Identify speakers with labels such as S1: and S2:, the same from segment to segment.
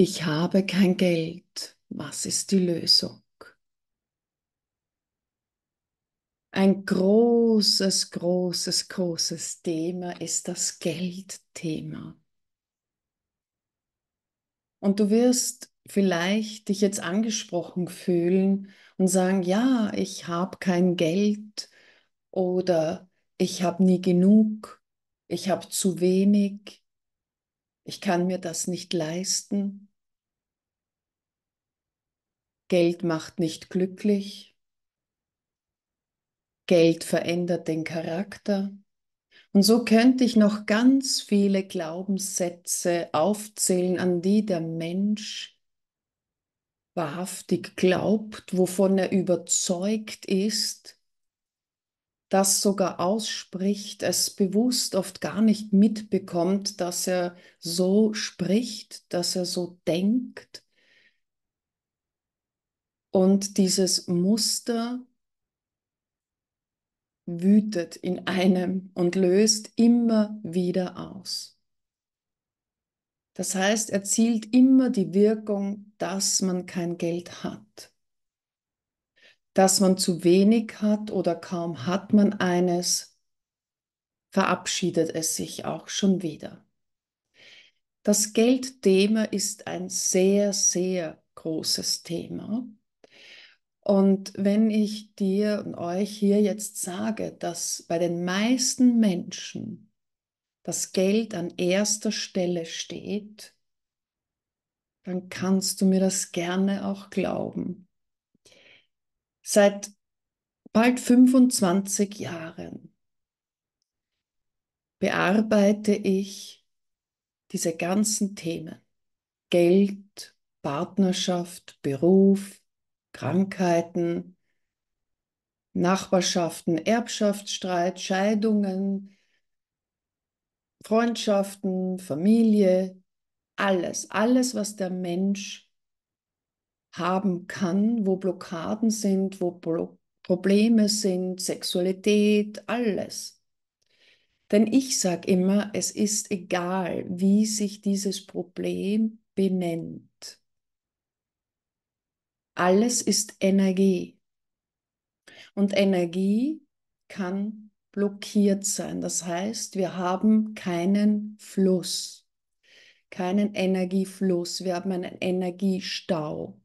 S1: ich habe kein Geld, was ist die Lösung? Ein großes, großes, großes Thema ist das Geldthema. Und du wirst vielleicht dich jetzt angesprochen fühlen und sagen, ja, ich habe kein Geld oder ich habe nie genug, ich habe zu wenig, ich kann mir das nicht leisten. Geld macht nicht glücklich. Geld verändert den Charakter. Und so könnte ich noch ganz viele Glaubenssätze aufzählen, an die der Mensch wahrhaftig glaubt, wovon er überzeugt ist, das sogar ausspricht, es bewusst oft gar nicht mitbekommt, dass er so spricht, dass er so denkt, und dieses Muster wütet in einem und löst immer wieder aus. Das heißt, erzielt immer die Wirkung, dass man kein Geld hat, dass man zu wenig hat oder kaum hat man eines, verabschiedet es sich auch schon wieder. Das Geldthema ist ein sehr, sehr großes Thema und wenn ich dir und euch hier jetzt sage, dass bei den meisten Menschen das Geld an erster Stelle steht, dann kannst du mir das gerne auch glauben. Seit bald 25 Jahren bearbeite ich diese ganzen Themen. Geld, Partnerschaft, Beruf, Krankheiten, Nachbarschaften, Erbschaftsstreit, Scheidungen, Freundschaften, Familie, alles, alles, was der Mensch haben kann, wo Blockaden sind, wo Blo Probleme sind, Sexualität, alles. Denn ich sage immer, es ist egal, wie sich dieses Problem benennt. Alles ist Energie. Und Energie kann blockiert sein. Das heißt, wir haben keinen Fluss, keinen Energiefluss. Wir haben einen Energiestau,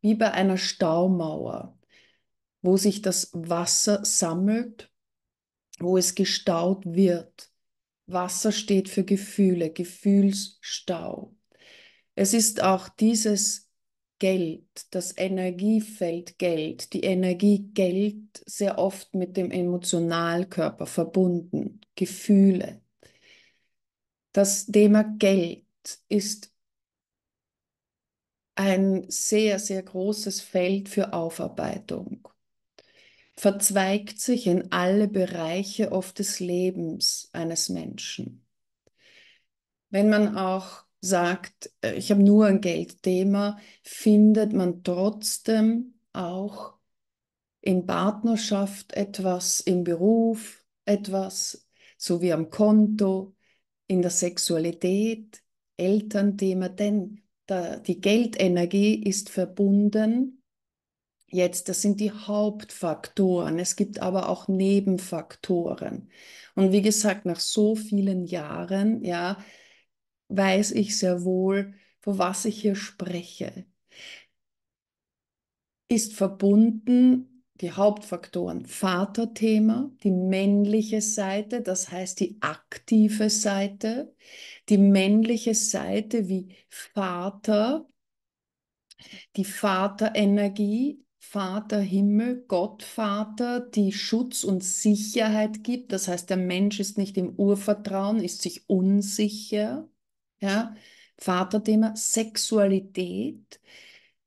S1: wie bei einer Staumauer, wo sich das Wasser sammelt, wo es gestaut wird. Wasser steht für Gefühle, Gefühlsstau. Es ist auch dieses Geld, das Energiefeld Geld, die Energie Geld sehr oft mit dem Emotionalkörper verbunden, Gefühle. Das Thema Geld ist ein sehr, sehr großes Feld für Aufarbeitung. Verzweigt sich in alle Bereiche oft des Lebens eines Menschen. Wenn man auch sagt, äh, ich habe nur ein Geldthema, findet man trotzdem auch in Partnerschaft etwas, im Beruf etwas, so wie am Konto, in der Sexualität, Elternthema, denn der, die Geldenergie ist verbunden. Jetzt, das sind die Hauptfaktoren. Es gibt aber auch Nebenfaktoren. Und wie gesagt, nach so vielen Jahren, ja, weiß ich sehr wohl, von was ich hier spreche, ist verbunden die Hauptfaktoren Vaterthema, die männliche Seite, das heißt die aktive Seite, die männliche Seite wie Vater, die Vaterenergie, Vaterhimmel, Gottvater, die Schutz und Sicherheit gibt. Das heißt, der Mensch ist nicht im Urvertrauen, ist sich unsicher ja, Vaterthema, Sexualität.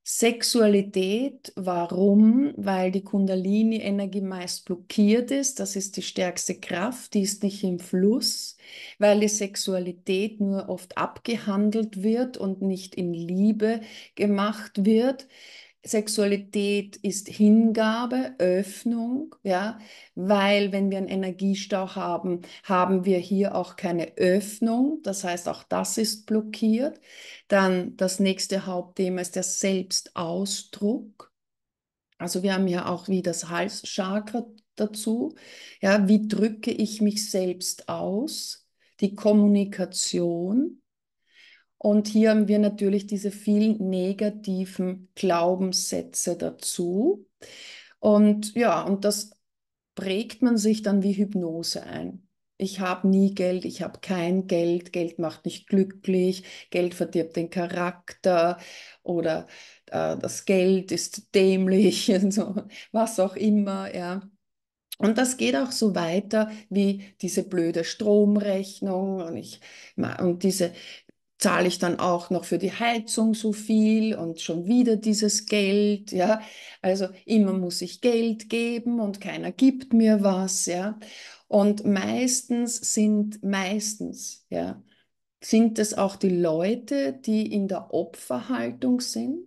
S1: Sexualität, warum? Weil die Kundalini-Energie meist blockiert ist, das ist die stärkste Kraft, die ist nicht im Fluss, weil die Sexualität nur oft abgehandelt wird und nicht in Liebe gemacht wird. Sexualität ist Hingabe, Öffnung, ja, weil wenn wir einen Energiestau haben, haben wir hier auch keine Öffnung, das heißt auch das ist blockiert. Dann das nächste Hauptthema ist der Selbstausdruck. Also wir haben ja auch wie das Halschakra dazu, ja, wie drücke ich mich selbst aus? Die Kommunikation, und hier haben wir natürlich diese vielen negativen Glaubenssätze dazu. Und ja, und das prägt man sich dann wie Hypnose ein. Ich habe nie Geld, ich habe kein Geld, Geld macht nicht glücklich, Geld verdirbt den Charakter oder äh, das Geld ist dämlich, so, was auch immer, ja. Und das geht auch so weiter wie diese blöde Stromrechnung und, ich, und diese zahle ich dann auch noch für die Heizung so viel und schon wieder dieses Geld, ja. Also immer muss ich Geld geben und keiner gibt mir was, ja. Und meistens sind meistens, ja, sind es auch die Leute, die in der Opferhaltung sind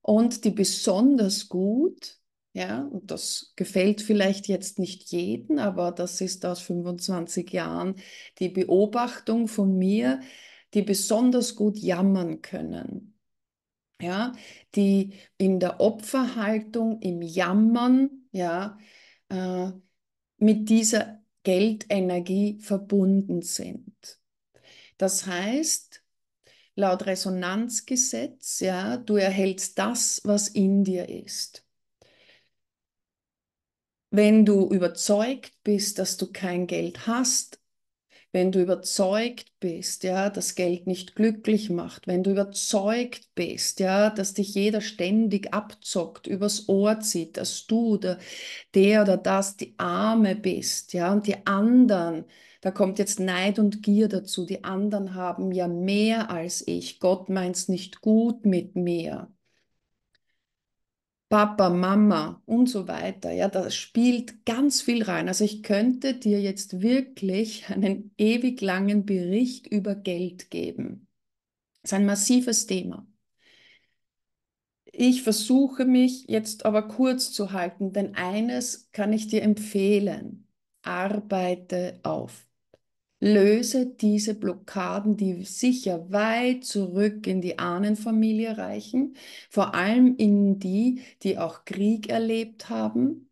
S1: und die besonders gut ja, und das gefällt vielleicht jetzt nicht jeden, aber das ist aus 25 Jahren die Beobachtung von mir, die besonders gut jammern können. Ja, die in der Opferhaltung, im Jammern, ja, äh, mit dieser Geldenergie verbunden sind. Das heißt, laut Resonanzgesetz, ja, du erhältst das, was in dir ist. Wenn du überzeugt bist, dass du kein Geld hast, wenn du überzeugt bist, ja, dass Geld nicht glücklich macht, wenn du überzeugt bist, ja, dass dich jeder ständig abzockt, übers Ohr zieht, dass du der, der oder das die Arme bist, ja, und die anderen, da kommt jetzt Neid und Gier dazu, die anderen haben ja mehr als ich, Gott meint's nicht gut mit mir. Papa, Mama und so weiter. Ja, da spielt ganz viel rein. Also ich könnte dir jetzt wirklich einen ewig langen Bericht über Geld geben. Das ist ein massives Thema. Ich versuche mich jetzt aber kurz zu halten, denn eines kann ich dir empfehlen. Arbeite auf. Löse diese Blockaden, die sicher weit zurück in die Ahnenfamilie reichen, vor allem in die, die auch Krieg erlebt haben.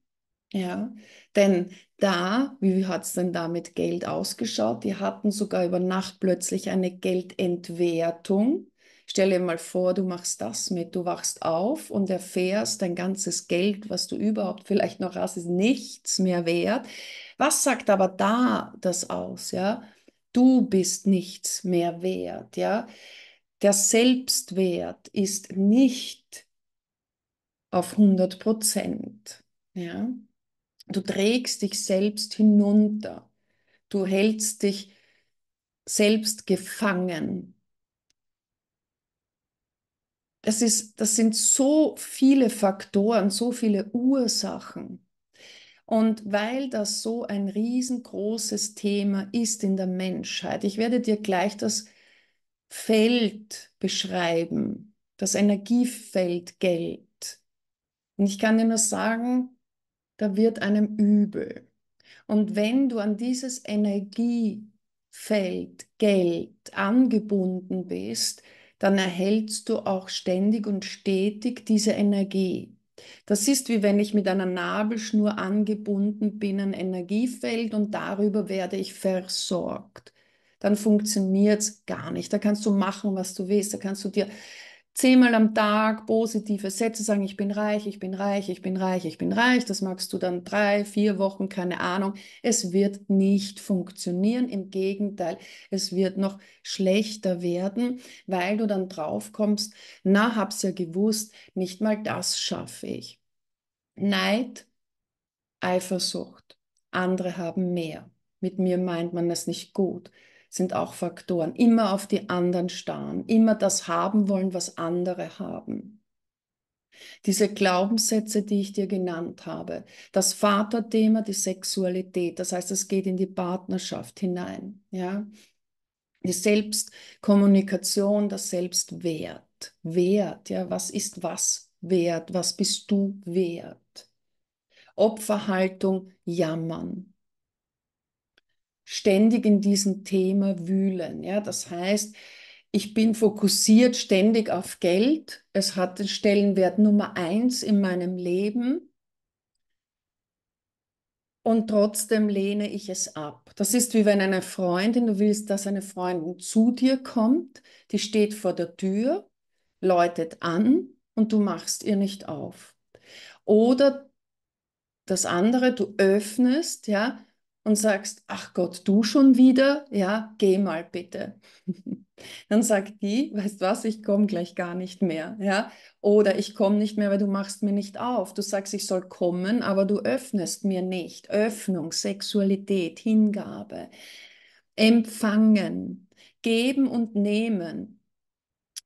S1: Ja, denn da, wie hat es denn da mit Geld ausgeschaut? Die hatten sogar über Nacht plötzlich eine Geldentwertung. Stell dir mal vor, du machst das mit, du wachst auf und erfährst, dein ganzes Geld, was du überhaupt vielleicht noch hast, ist nichts mehr wert was sagt aber da das aus, ja? Du bist nichts mehr wert, ja? Der Selbstwert ist nicht auf 100 Prozent, ja? Du trägst dich selbst hinunter. Du hältst dich selbst gefangen. Das, ist, das sind so viele Faktoren, so viele Ursachen. Und weil das so ein riesengroßes Thema ist in der Menschheit, ich werde dir gleich das Feld beschreiben, das Energiefeld Geld. Und ich kann dir nur sagen, da wird einem übel. Und wenn du an dieses Energiefeld Geld angebunden bist, dann erhältst du auch ständig und stetig diese Energie. Das ist wie wenn ich mit einer Nabelschnur angebunden bin ein Energiefeld und darüber werde ich versorgt. Dann funktioniert es gar nicht. Da kannst du machen, was du willst. Da kannst du dir zehnmal am Tag positive Sätze sagen, ich bin reich, ich bin reich, ich bin reich, ich bin reich. Das magst du dann drei, vier Wochen, keine Ahnung. Es wird nicht funktionieren. Im Gegenteil, es wird noch schlechter werden, weil du dann drauf kommst, na, hab's ja gewusst, nicht mal das schaffe ich. Neid, Eifersucht. Andere haben mehr. Mit mir meint man es nicht gut sind auch Faktoren. Immer auf die anderen starren, immer das haben wollen, was andere haben. Diese Glaubenssätze, die ich dir genannt habe, das Vaterthema, die Sexualität, das heißt, es geht in die Partnerschaft hinein, ja? Die Selbstkommunikation, das Selbstwert, Wert, ja, was ist was wert, was bist du wert? Opferhaltung, jammern, ständig in diesem Thema wühlen. Ja, das heißt, ich bin fokussiert ständig auf Geld. Es hat den Stellenwert Nummer eins in meinem Leben. Und trotzdem lehne ich es ab. Das ist wie wenn eine Freundin, du willst, dass eine Freundin zu dir kommt, die steht vor der Tür, läutet an und du machst ihr nicht auf. Oder das andere, du öffnest, ja, und sagst, ach Gott, du schon wieder? Ja, geh mal bitte. Dann sagt die, weißt was, ich komme gleich gar nicht mehr. Ja? Oder ich komme nicht mehr, weil du machst mir nicht auf. Du sagst, ich soll kommen, aber du öffnest mir nicht. Öffnung, Sexualität, Hingabe, Empfangen, Geben und Nehmen,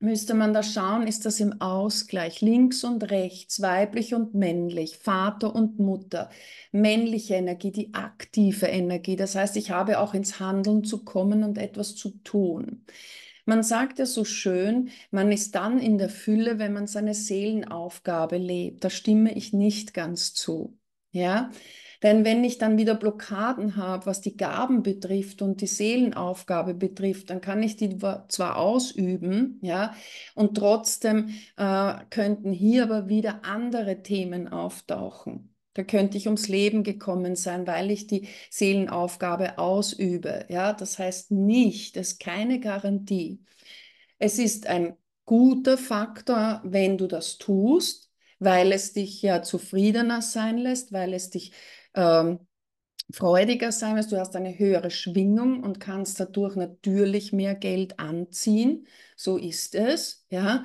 S1: müsste man da schauen, ist das im Ausgleich, links und rechts, weiblich und männlich, Vater und Mutter, männliche Energie, die aktive Energie. Das heißt, ich habe auch ins Handeln zu kommen und etwas zu tun. Man sagt ja so schön, man ist dann in der Fülle, wenn man seine Seelenaufgabe lebt. Da stimme ich nicht ganz zu. Ja, denn wenn ich dann wieder Blockaden habe, was die Gaben betrifft und die Seelenaufgabe betrifft, dann kann ich die zwar ausüben, ja, und trotzdem äh, könnten hier aber wieder andere Themen auftauchen. Da könnte ich ums Leben gekommen sein, weil ich die Seelenaufgabe ausübe. Ja, das heißt nicht, das ist keine Garantie. Es ist ein guter Faktor, wenn du das tust, weil es dich ja zufriedener sein lässt, weil es dich ähm, freudiger sein wirst, du hast eine höhere Schwingung und kannst dadurch natürlich mehr Geld anziehen. So ist es, ja.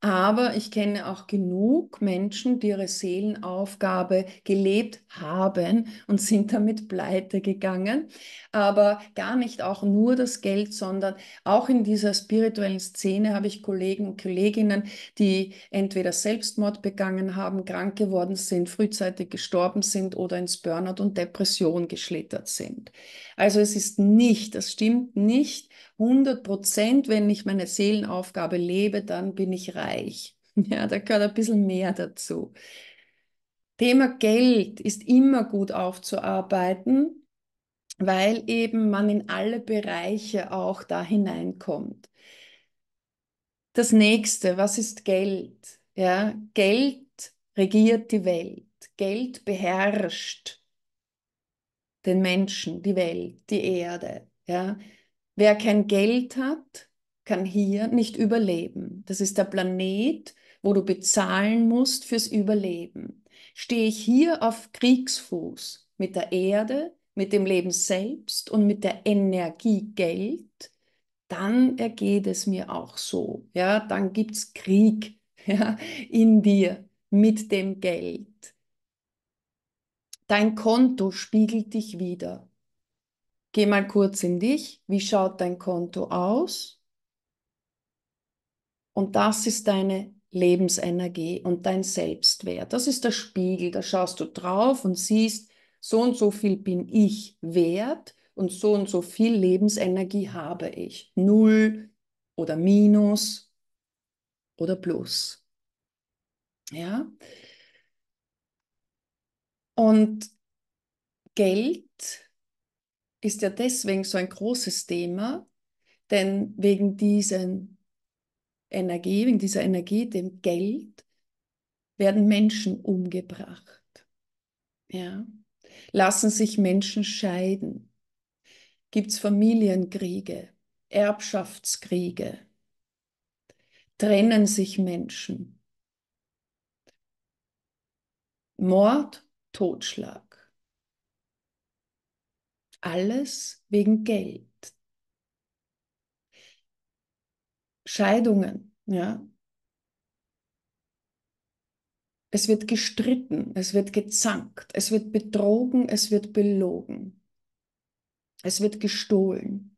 S1: Aber ich kenne auch genug Menschen, die ihre Seelenaufgabe gelebt haben und sind damit pleite gegangen. Aber gar nicht auch nur das Geld, sondern auch in dieser spirituellen Szene habe ich Kollegen und Kolleginnen, die entweder Selbstmord begangen haben, krank geworden sind, frühzeitig gestorben sind oder ins Burnout und Depression geschlittert sind. Also es ist nicht, das stimmt nicht. 100 Prozent, wenn ich meine Seelenaufgabe lebe, dann bin ich reich. Ja, da gehört ein bisschen mehr dazu. Thema Geld ist immer gut aufzuarbeiten, weil eben man in alle Bereiche auch da hineinkommt. Das nächste, was ist Geld? Ja, Geld regiert die Welt. Geld beherrscht den Menschen, die Welt, die Erde. Ja? Wer kein Geld hat, kann hier nicht überleben. Das ist der Planet, wo du bezahlen musst fürs Überleben. Stehe ich hier auf Kriegsfuß mit der Erde, mit dem Leben selbst und mit der Energie Geld, dann ergeht es mir auch so. Ja, dann gibt es Krieg ja, in dir mit dem Geld. Dein Konto spiegelt dich wieder. Geh mal kurz in dich. Wie schaut dein Konto aus? Und das ist deine Lebensenergie und dein Selbstwert. Das ist der Spiegel. Da schaust du drauf und siehst, so und so viel bin ich wert und so und so viel Lebensenergie habe ich. Null oder Minus oder Plus. Ja. Und Geld ist ja deswegen so ein großes Thema, denn wegen diesen Energie, wegen dieser Energie, dem Geld, werden Menschen umgebracht. Ja. Lassen sich Menschen scheiden? Gibt es Familienkriege, Erbschaftskriege? Trennen sich Menschen? Mord Totschlag. Alles wegen Geld. Scheidungen, ja. Es wird gestritten, es wird gezankt, es wird betrogen, es wird belogen. Es wird gestohlen.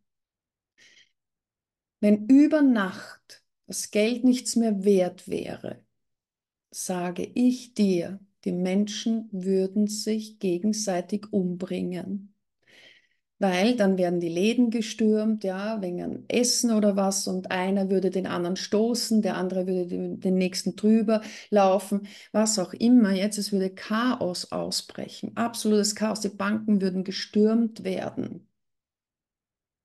S1: Wenn über Nacht das Geld nichts mehr wert wäre, sage ich dir, die Menschen würden sich gegenseitig umbringen. Weil dann werden die Läden gestürmt, ja, wegen Essen oder was, und einer würde den anderen stoßen, der andere würde den nächsten drüber laufen, was auch immer. Jetzt, es würde Chaos ausbrechen, absolutes Chaos. Die Banken würden gestürmt werden.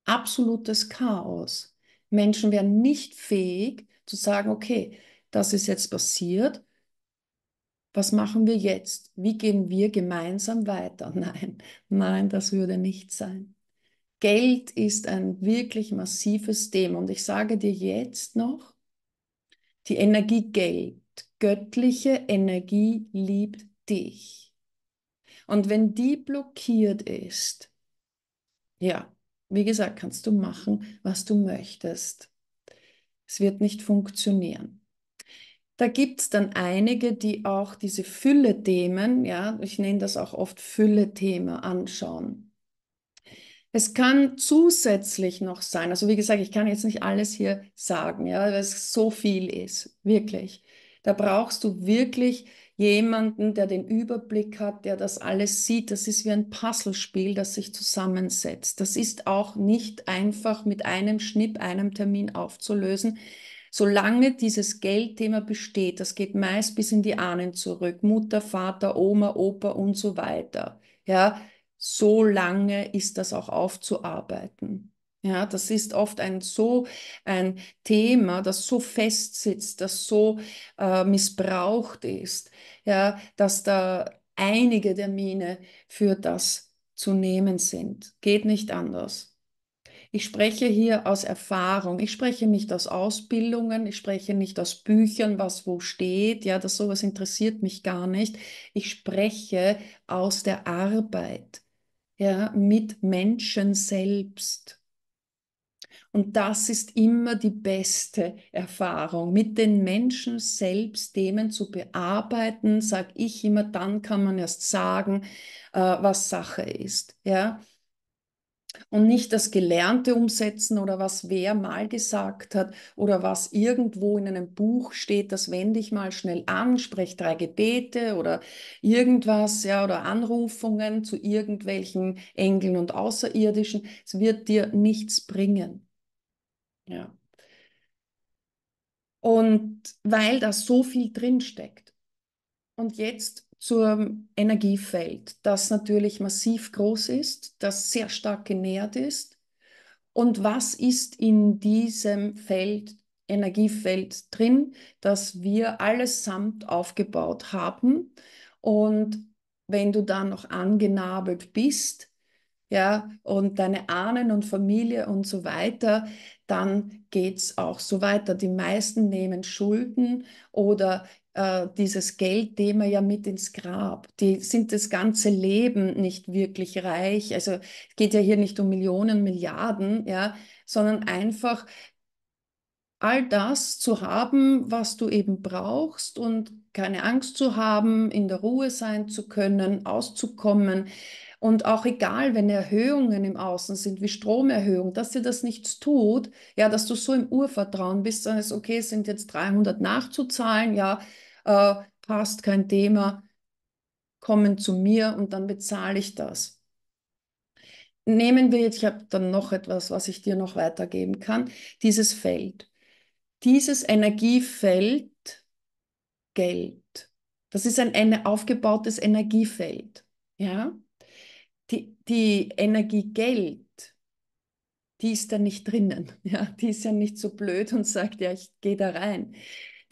S1: Absolutes Chaos. Menschen wären nicht fähig zu sagen, okay, das ist jetzt passiert, was machen wir jetzt? Wie gehen wir gemeinsam weiter? Nein, nein, das würde nicht sein. Geld ist ein wirklich massives Thema und ich sage dir jetzt noch, die Energie Geld, göttliche Energie liebt dich. Und wenn die blockiert ist, ja, wie gesagt, kannst du machen, was du möchtest. Es wird nicht funktionieren. Da gibt es dann einige, die auch diese Fülle-Themen, ja, ich nenne das auch oft Fülle-Thema, anschauen. Es kann zusätzlich noch sein, also wie gesagt, ich kann jetzt nicht alles hier sagen, ja, weil es so viel ist, wirklich. Da brauchst du wirklich jemanden, der den Überblick hat, der das alles sieht. Das ist wie ein Puzzlespiel, das sich zusammensetzt. Das ist auch nicht einfach mit einem Schnipp, einem Termin aufzulösen. Solange dieses Geldthema besteht, das geht meist bis in die Ahnen zurück, Mutter, Vater, Oma, Opa und so weiter. Ja, so lange ist das auch aufzuarbeiten. Ja, das ist oft ein so ein Thema, das so festsitzt, das so äh, missbraucht ist, ja, dass da einige Termine für das zu nehmen sind. Geht nicht anders. Ich spreche hier aus Erfahrung. Ich spreche nicht aus Ausbildungen. Ich spreche nicht aus Büchern, was wo steht. Ja, das sowas interessiert mich gar nicht. Ich spreche aus der Arbeit. Ja, mit Menschen selbst. Und das ist immer die beste Erfahrung, mit den Menschen selbst Themen zu bearbeiten, sage ich immer, dann kann man erst sagen, äh, was Sache ist. Ja? und nicht das Gelernte umsetzen oder was wer mal gesagt hat oder was irgendwo in einem Buch steht, das wende ich mal schnell an, spreche drei Gebete oder irgendwas, ja, oder Anrufungen zu irgendwelchen Engeln und Außerirdischen. Es wird dir nichts bringen. Ja. Und weil da so viel drinsteckt. Und jetzt zum Energiefeld, das natürlich massiv groß ist, das sehr stark genährt ist. Und was ist in diesem Feld, Energiefeld drin, das wir allesamt aufgebaut haben? Und wenn du dann noch angenabelt bist, ja, und deine Ahnen und Familie und so weiter, dann geht es auch so weiter. Die meisten nehmen Schulden oder äh, dieses Geldthema ja mit ins Grab. Die sind das ganze Leben nicht wirklich reich. Also es geht ja hier nicht um Millionen, Milliarden, ja, sondern einfach all das zu haben, was du eben brauchst und keine Angst zu haben, in der Ruhe sein zu können, auszukommen. Und auch egal, wenn Erhöhungen im Außen sind, wie Stromerhöhung, dass dir das nichts tut, ja, dass du so im Urvertrauen bist, dann ist okay, es sind jetzt 300 nachzuzahlen, ja, äh, passt, kein Thema, kommen zu mir und dann bezahle ich das. Nehmen wir jetzt, ich habe dann noch etwas, was ich dir noch weitergeben kann, dieses Feld. Dieses Energiefeld Geld. Das ist ein, ein aufgebautes Energiefeld. Ja? Die, die Energie Geld die ist da nicht drinnen. Ja, die ist ja nicht so blöd und sagt, ja, ich gehe da rein.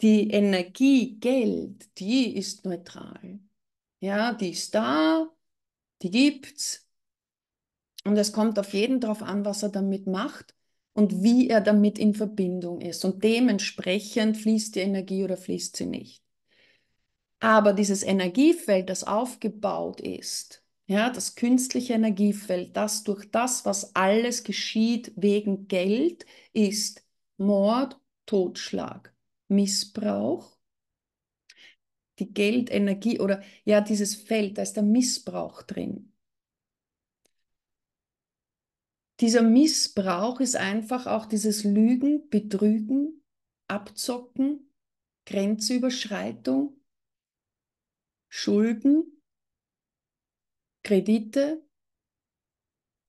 S1: Die Energie Geld, die ist neutral. Ja, die ist da, die gibt's. Und es kommt auf jeden drauf an, was er damit macht und wie er damit in Verbindung ist. Und dementsprechend fließt die Energie oder fließt sie nicht. Aber dieses Energiefeld, das aufgebaut ist, ja, das künstliche Energiefeld, das durch das, was alles geschieht wegen Geld, ist Mord, Totschlag, Missbrauch, die Geldenergie oder ja, dieses Feld, da ist der Missbrauch drin. Dieser Missbrauch ist einfach auch dieses Lügen, Betrügen, Abzocken, Grenzüberschreitung, Schulden, Kredite,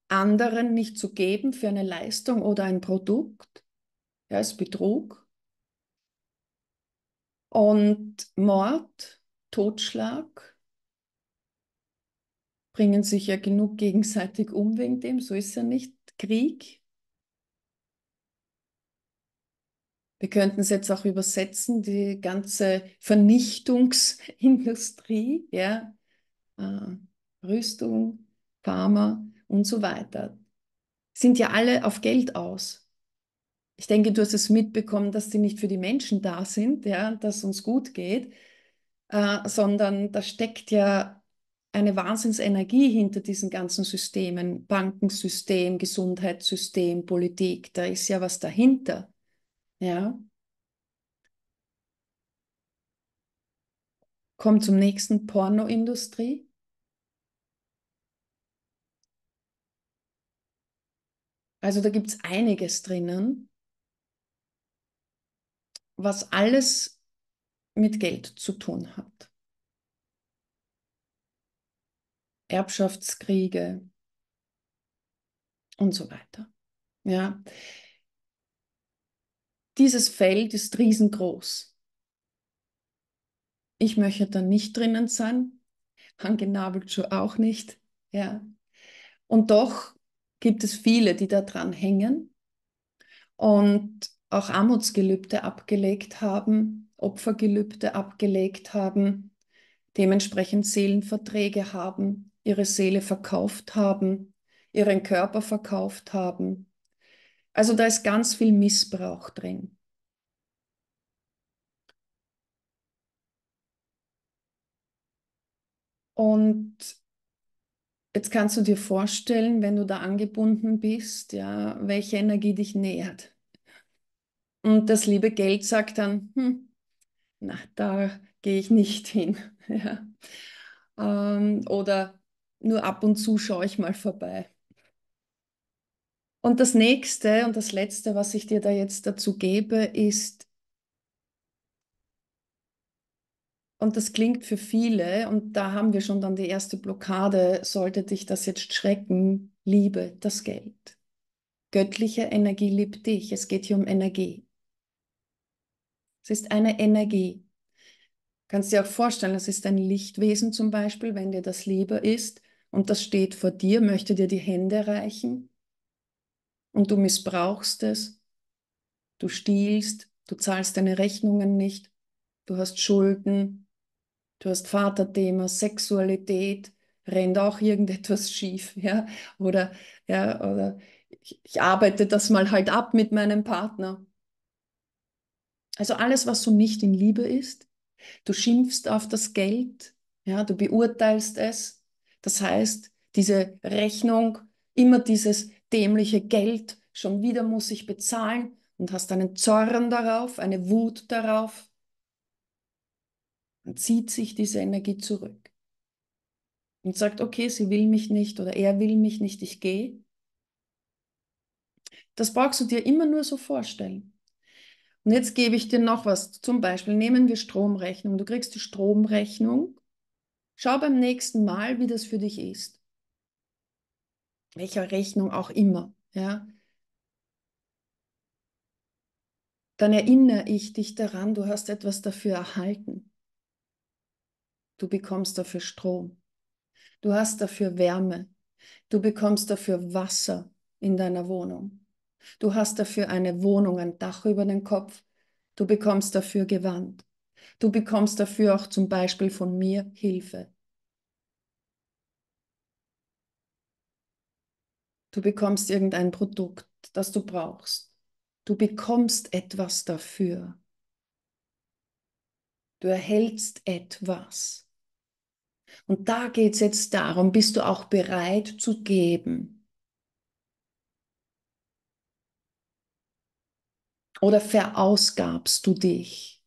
S1: anderen nicht zu geben für eine Leistung oder ein Produkt. Ja, ist Betrug. Und Mord, Totschlag bringen sich ja genug gegenseitig um wegen dem, so ist ja nicht. Krieg. Wir könnten es jetzt auch übersetzen, die ganze Vernichtungsindustrie, ja, äh, Rüstung, Pharma und so weiter, sind ja alle auf Geld aus ich denke, du hast es mitbekommen, dass die nicht für die Menschen da sind, ja, dass uns gut geht, äh, sondern da steckt ja eine Wahnsinnsenergie hinter diesen ganzen Systemen, Bankensystem, Gesundheitssystem, Politik, da ist ja was dahinter. Ja. Komm zum nächsten Pornoindustrie. Also da gibt es einiges drinnen was alles mit Geld zu tun hat. Erbschaftskriege und so weiter. Ja. Dieses Feld ist riesengroß. Ich möchte da nicht drinnen sein, Hangenabelschuh auch nicht. Ja. Und doch gibt es viele, die da dran hängen. Und auch Armutsgelübde abgelegt haben, Opfergelübde abgelegt haben, dementsprechend Seelenverträge haben, ihre Seele verkauft haben, ihren Körper verkauft haben. Also da ist ganz viel Missbrauch drin. Und jetzt kannst du dir vorstellen, wenn du da angebunden bist, ja, welche Energie dich nähert. Und das liebe Geld sagt dann, hm, na, da gehe ich nicht hin. ja. ähm, oder nur ab und zu schaue ich mal vorbei. Und das nächste und das letzte, was ich dir da jetzt dazu gebe, ist, und das klingt für viele, und da haben wir schon dann die erste Blockade, sollte dich das jetzt schrecken, liebe das Geld. Göttliche Energie liebt dich. Es geht hier um Energie. Es ist eine Energie. Kannst dir auch vorstellen, es ist ein Lichtwesen zum Beispiel, wenn dir das lieber ist und das steht vor dir, möchte dir die Hände reichen und du missbrauchst es, du stiehlst, du zahlst deine Rechnungen nicht, du hast Schulden, du hast Vaterthema, Sexualität, rennt auch irgendetwas schief, ja, oder, ja, oder ich, ich arbeite das mal halt ab mit meinem Partner also alles, was so nicht in Liebe ist. Du schimpfst auf das Geld, ja, du beurteilst es. Das heißt, diese Rechnung, immer dieses dämliche Geld, schon wieder muss ich bezahlen und hast einen Zorn darauf, eine Wut darauf. Dann zieht sich diese Energie zurück und sagt, okay, sie will mich nicht oder er will mich nicht, ich gehe. Das brauchst du dir immer nur so vorstellen. Und jetzt gebe ich dir noch was. Zum Beispiel nehmen wir Stromrechnung. Du kriegst die Stromrechnung. Schau beim nächsten Mal, wie das für dich ist. Welcher Rechnung auch immer. Ja? Dann erinnere ich dich daran, du hast etwas dafür erhalten. Du bekommst dafür Strom. Du hast dafür Wärme. Du bekommst dafür Wasser in deiner Wohnung. Du hast dafür eine Wohnung, ein Dach über den Kopf. Du bekommst dafür Gewand. Du bekommst dafür auch zum Beispiel von mir Hilfe. Du bekommst irgendein Produkt, das du brauchst. Du bekommst etwas dafür. Du erhältst etwas. Und da geht es jetzt darum, bist du auch bereit zu geben. Oder verausgabst du dich?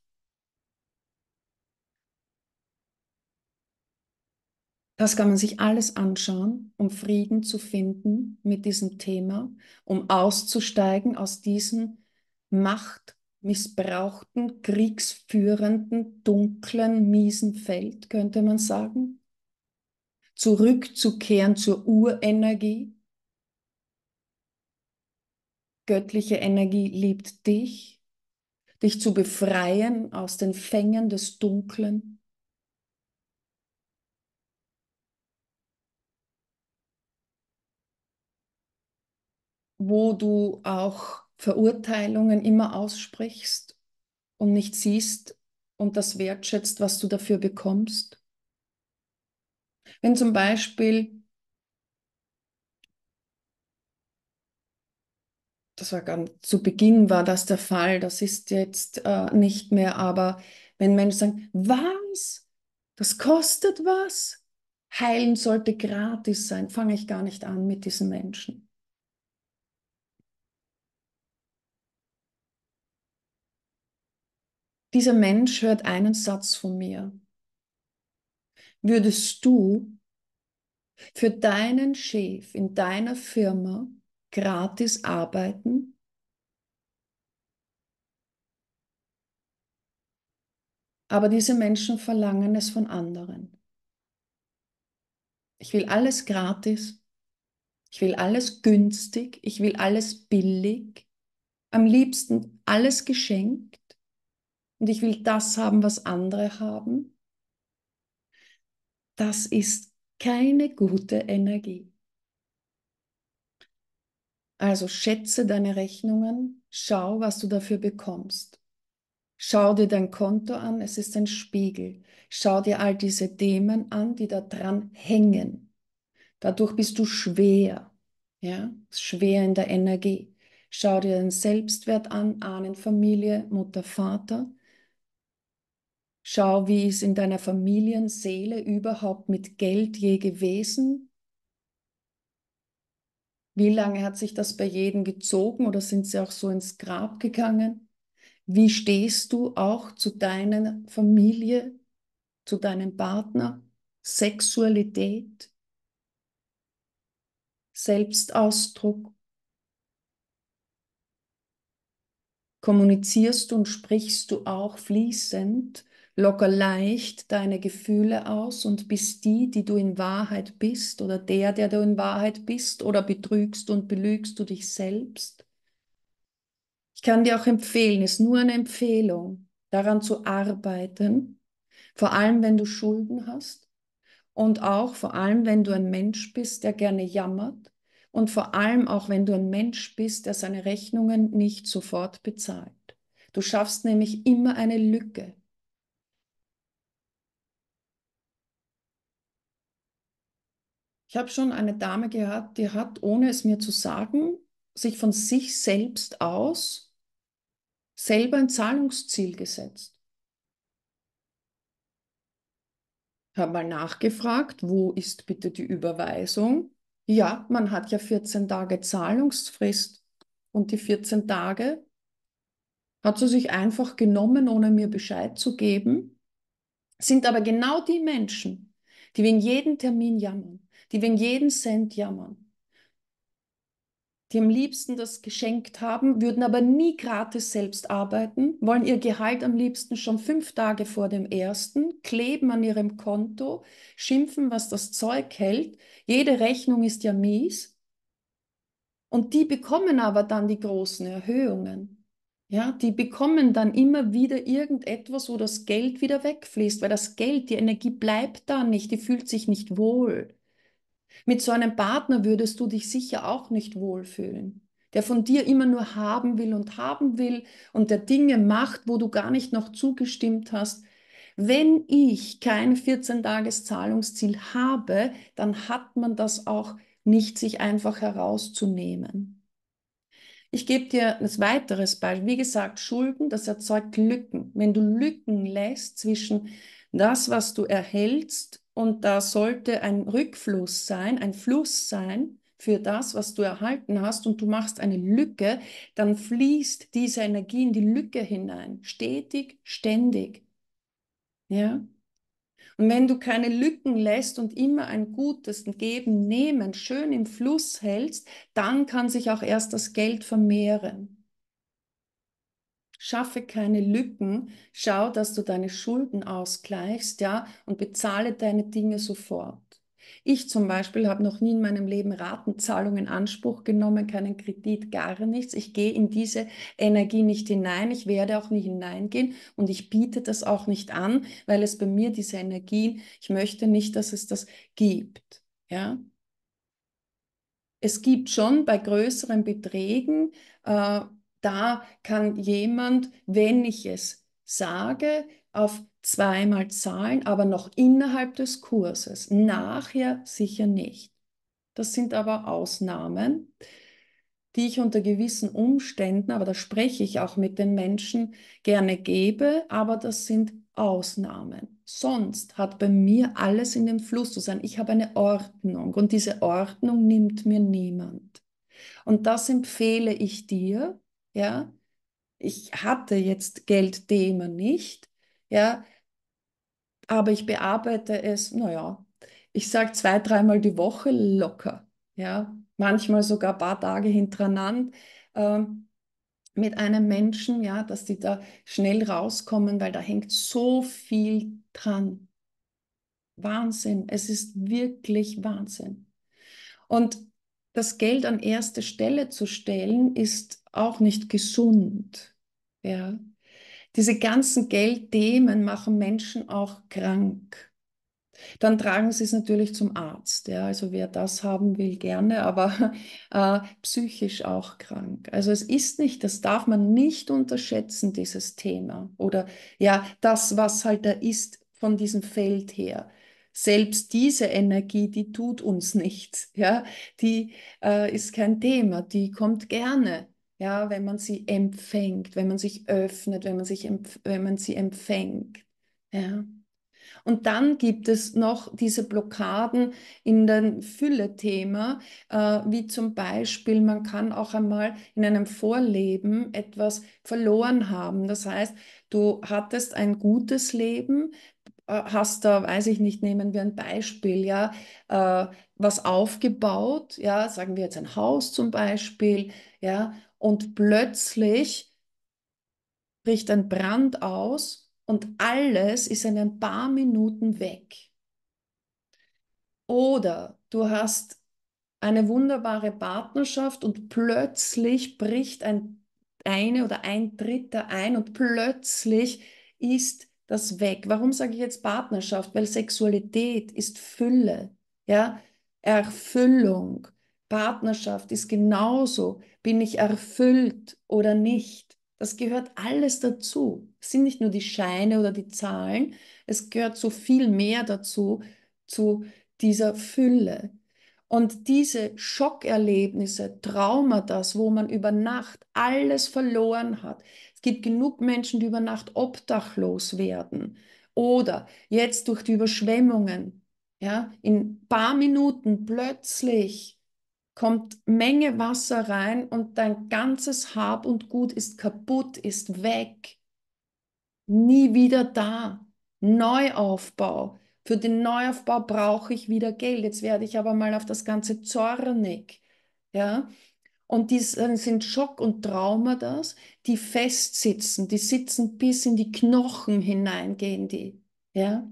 S1: Das kann man sich alles anschauen, um Frieden zu finden mit diesem Thema, um auszusteigen aus diesem machtmissbrauchten, kriegsführenden, dunklen, miesen Feld, könnte man sagen. Zurückzukehren zur Urenergie, göttliche Energie liebt dich, dich zu befreien aus den Fängen des Dunklen. wo du auch Verurteilungen immer aussprichst und nicht siehst und das wertschätzt, was du dafür bekommst. Wenn zum Beispiel das war ganz zu Beginn war das der Fall, das ist jetzt äh, nicht mehr, aber wenn Menschen sagen, was? Das kostet was? Heilen sollte gratis sein, fange ich gar nicht an mit diesen Menschen. Dieser Mensch hört einen Satz von mir. Würdest du für deinen Chef in deiner Firma gratis arbeiten? Aber diese Menschen verlangen es von anderen. Ich will alles gratis. Ich will alles günstig. Ich will alles billig. Am liebsten alles geschenkt. Und ich will das haben, was andere haben. Das ist keine gute Energie. Also schätze deine Rechnungen, schau, was du dafür bekommst. Schau dir dein Konto an, es ist ein Spiegel. Schau dir all diese Themen an, die da dran hängen. Dadurch bist du schwer, ja, schwer in der Energie. Schau dir deinen Selbstwert an, Ahnenfamilie, Mutter, Vater. Schau, wie es in deiner Familienseele überhaupt mit Geld je gewesen wie lange hat sich das bei jedem gezogen oder sind sie auch so ins Grab gegangen? Wie stehst du auch zu deiner Familie, zu deinem Partner, Sexualität, Selbstausdruck? Kommunizierst du und sprichst du auch fließend Locker leicht deine Gefühle aus und bist die, die du in Wahrheit bist oder der, der du in Wahrheit bist oder betrügst und belügst du dich selbst. Ich kann dir auch empfehlen, es ist nur eine Empfehlung, daran zu arbeiten, vor allem wenn du Schulden hast und auch vor allem wenn du ein Mensch bist, der gerne jammert und vor allem auch wenn du ein Mensch bist, der seine Rechnungen nicht sofort bezahlt. Du schaffst nämlich immer eine Lücke Ich habe schon eine Dame gehört, die hat, ohne es mir zu sagen, sich von sich selbst aus selber ein Zahlungsziel gesetzt. Habe mal nachgefragt, wo ist bitte die Überweisung? Ja, man hat ja 14 Tage Zahlungsfrist und die 14 Tage hat sie sich einfach genommen, ohne mir Bescheid zu geben, sind aber genau die Menschen, die wegen jeden Termin jammern die wegen jeden Cent jammern, die am liebsten das geschenkt haben, würden aber nie gratis selbst arbeiten, wollen ihr Gehalt am liebsten schon fünf Tage vor dem ersten, kleben an ihrem Konto, schimpfen, was das Zeug hält, jede Rechnung ist ja mies. Und die bekommen aber dann die großen Erhöhungen. Ja, die bekommen dann immer wieder irgendetwas, wo das Geld wieder wegfließt, weil das Geld, die Energie bleibt da nicht, die fühlt sich nicht wohl. Mit so einem Partner würdest du dich sicher auch nicht wohlfühlen, der von dir immer nur haben will und haben will und der Dinge macht, wo du gar nicht noch zugestimmt hast. Wenn ich kein 14-Tages-Zahlungsziel habe, dann hat man das auch nicht, sich einfach herauszunehmen. Ich gebe dir ein weiteres Beispiel. Wie gesagt, Schulden, das erzeugt Lücken. Wenn du Lücken lässt zwischen das, was du erhältst und da sollte ein Rückfluss sein, ein Fluss sein für das, was du erhalten hast und du machst eine Lücke, dann fließt diese Energie in die Lücke hinein, stetig, ständig. Ja? Und wenn du keine Lücken lässt und immer ein gutes Geben, Nehmen schön im Fluss hältst, dann kann sich auch erst das Geld vermehren. Schaffe keine Lücken, schau, dass du deine Schulden ausgleichst, ja, und bezahle deine Dinge sofort. Ich zum Beispiel habe noch nie in meinem Leben Ratenzahlungen in Anspruch genommen, keinen Kredit, gar nichts. Ich gehe in diese Energie nicht hinein, ich werde auch nicht hineingehen und ich biete das auch nicht an, weil es bei mir diese Energien, ich möchte nicht, dass es das gibt. Ja? Es gibt schon bei größeren Beträgen, äh, da kann jemand, wenn ich es sage, auf zweimal zahlen, aber noch innerhalb des Kurses. Nachher sicher nicht. Das sind aber Ausnahmen, die ich unter gewissen Umständen, aber da spreche ich auch mit den Menschen, gerne gebe, aber das sind Ausnahmen. Sonst hat bei mir alles in dem Fluss zu sein. Ich habe eine Ordnung und diese Ordnung nimmt mir niemand. Und das empfehle ich dir, ja, ich hatte jetzt Geldthema nicht, ja, aber ich bearbeite es, naja, ich sage zwei, dreimal die Woche locker, ja, manchmal sogar ein paar Tage hintereinander äh, mit einem Menschen, ja, dass die da schnell rauskommen, weil da hängt so viel dran. Wahnsinn, es ist wirklich Wahnsinn. Und das Geld an erste Stelle zu stellen, ist auch nicht gesund. Ja. Diese ganzen Geldthemen machen Menschen auch krank. Dann tragen sie es natürlich zum Arzt. Ja. Also wer das haben will, gerne, aber äh, psychisch auch krank. Also es ist nicht, das darf man nicht unterschätzen, dieses Thema. Oder ja, das, was halt da ist von diesem Feld her selbst diese Energie, die tut uns nichts, ja, die äh, ist kein Thema, die kommt gerne, ja, wenn man sie empfängt, wenn man sich öffnet, wenn man, sich wenn man sie empfängt, ja. Und dann gibt es noch diese Blockaden in dem Fülle-Thema, äh, wie zum Beispiel, man kann auch einmal in einem Vorleben etwas verloren haben. Das heißt, du hattest ein gutes Leben, äh, hast da, weiß ich nicht, nehmen wir ein Beispiel, ja, äh, was aufgebaut, ja, sagen wir jetzt ein Haus zum Beispiel, ja, und plötzlich bricht ein Brand aus und alles ist in ein paar Minuten weg. Oder du hast eine wunderbare Partnerschaft und plötzlich bricht ein eine oder ein Dritter ein und plötzlich ist das weg. Warum sage ich jetzt Partnerschaft? Weil Sexualität ist Fülle, ja, Erfüllung. Partnerschaft ist genauso, bin ich erfüllt oder nicht. Das gehört alles dazu. Es sind nicht nur die Scheine oder die Zahlen, es gehört so viel mehr dazu, zu dieser Fülle. Und diese Schockerlebnisse, Trauma, das, wo man über Nacht alles verloren hat, es gibt genug Menschen, die über Nacht obdachlos werden. Oder jetzt durch die Überschwemmungen, ja, in paar Minuten plötzlich kommt Menge Wasser rein und dein ganzes Hab und Gut ist kaputt, ist weg. Nie wieder da. Neuaufbau. Für den Neuaufbau brauche ich wieder Geld. Jetzt werde ich aber mal auf das Ganze zornig. Ja, und die äh, sind Schock und Trauma das, die festsitzen, die sitzen bis in die Knochen hineingehen die. Ja?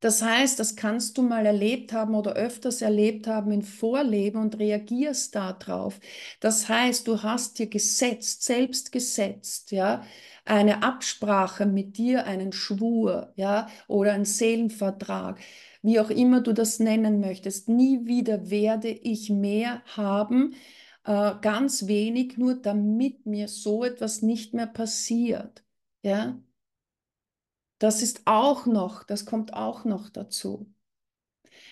S1: Das heißt, das kannst du mal erlebt haben oder öfters erlebt haben im Vorleben und reagierst darauf. Das heißt, du hast dir gesetzt, selbst gesetzt, ja, eine Absprache mit dir, einen Schwur, ja, oder einen Seelenvertrag wie auch immer du das nennen möchtest, nie wieder werde ich mehr haben, äh, ganz wenig, nur damit mir so etwas nicht mehr passiert. Ja? Das ist auch noch, das kommt auch noch dazu.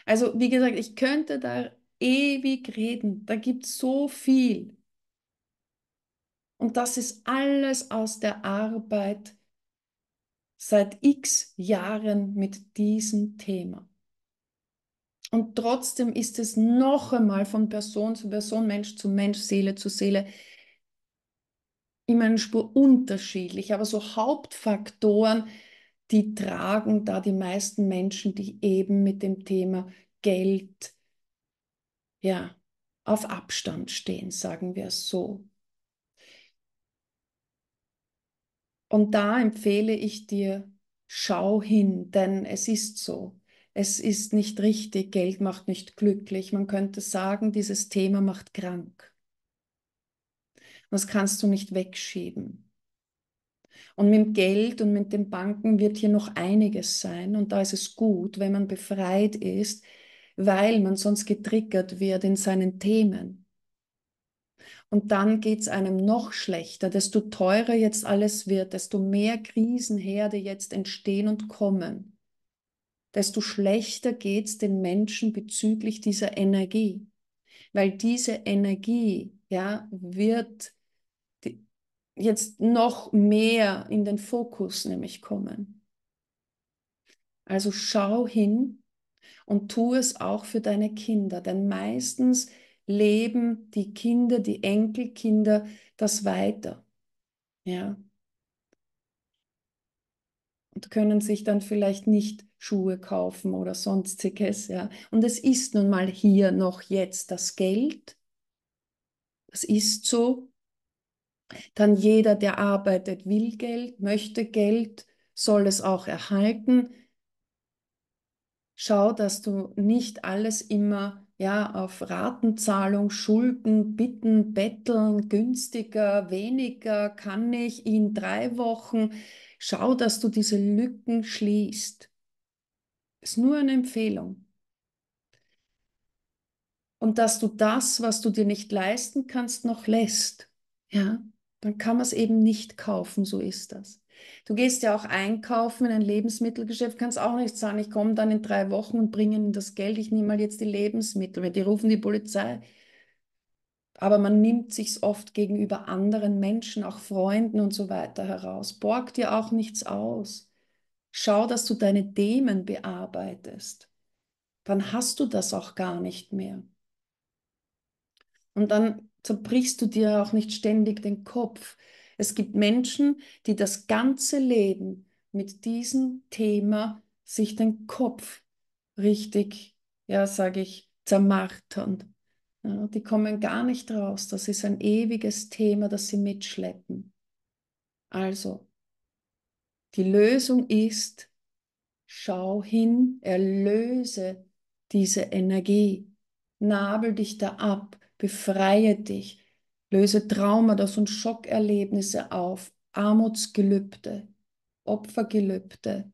S1: Also wie gesagt, ich könnte da ewig reden, da gibt es so viel. Und das ist alles aus der Arbeit seit x Jahren mit diesem Thema. Und trotzdem ist es noch einmal von Person zu Person, Mensch zu Mensch, Seele zu Seele immer eine Spur unterschiedlich. Aber so Hauptfaktoren, die tragen da die meisten Menschen, die eben mit dem Thema Geld ja, auf Abstand stehen, sagen wir es so. Und da empfehle ich dir, schau hin, denn es ist so es ist nicht richtig, Geld macht nicht glücklich. Man könnte sagen, dieses Thema macht krank. Das kannst du nicht wegschieben. Und mit dem Geld und mit den Banken wird hier noch einiges sein. Und da ist es gut, wenn man befreit ist, weil man sonst getriggert wird in seinen Themen. Und dann geht es einem noch schlechter. Desto teurer jetzt alles wird, desto mehr Krisenherde jetzt entstehen und kommen desto schlechter geht es den Menschen bezüglich dieser Energie. Weil diese Energie ja, wird jetzt noch mehr in den Fokus nämlich kommen. Also schau hin und tu es auch für deine Kinder, denn meistens leben die Kinder, die Enkelkinder das weiter. Ja. Und können sich dann vielleicht nicht Schuhe kaufen oder sonstiges. Ja. Und es ist nun mal hier noch jetzt das Geld. Das ist so. Dann jeder, der arbeitet, will Geld, möchte Geld, soll es auch erhalten. Schau, dass du nicht alles immer ja, auf Ratenzahlung, Schulden, Bitten, Betteln, günstiger, weniger, kann ich in drei Wochen. Schau, dass du diese Lücken schließt. Ist nur eine Empfehlung. Und dass du das, was du dir nicht leisten kannst, noch lässt. Ja, dann kann man es eben nicht kaufen, so ist das. Du gehst ja auch einkaufen in ein Lebensmittelgeschäft, kannst auch nicht sagen, ich komme dann in drei Wochen und bringe ihnen das Geld, ich nehme mal jetzt die Lebensmittel, weil die rufen die Polizei. Aber man nimmt sich oft gegenüber anderen Menschen, auch Freunden und so weiter heraus, borgt dir auch nichts aus. Schau, dass du deine Themen bearbeitest. Dann hast du das auch gar nicht mehr. Und dann zerbrichst du dir auch nicht ständig den Kopf. Es gibt Menschen, die das ganze Leben mit diesem Thema sich den Kopf richtig, ja, sage ich, zermartern. Ja, die kommen gar nicht raus. Das ist ein ewiges Thema, das sie mitschleppen. Also, die Lösung ist, schau hin, erlöse diese Energie, nabel dich da ab, befreie dich, löse Traumata und Schockerlebnisse auf, Armutsgelübde, Opfergelübde.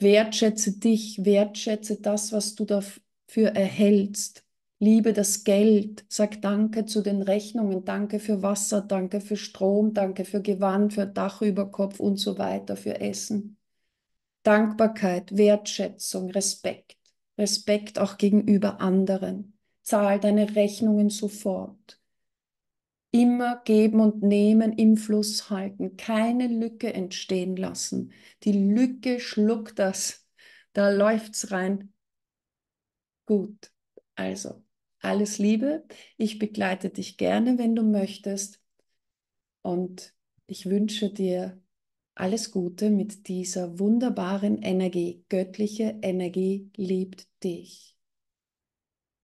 S1: Wertschätze dich, wertschätze das, was du dafür erhältst. Liebe das Geld, sag Danke zu den Rechnungen, danke für Wasser, danke für Strom, danke für Gewand, für Dach über Kopf und so weiter, für Essen. Dankbarkeit, Wertschätzung, Respekt, Respekt auch gegenüber anderen. Zahl deine Rechnungen sofort. Immer geben und nehmen im Fluss halten, keine Lücke entstehen lassen. Die Lücke schluckt das, da läuft's rein. Gut, also alles Liebe, ich begleite dich gerne, wenn du möchtest. Und ich wünsche dir alles Gute mit dieser wunderbaren Energie. Göttliche Energie liebt dich.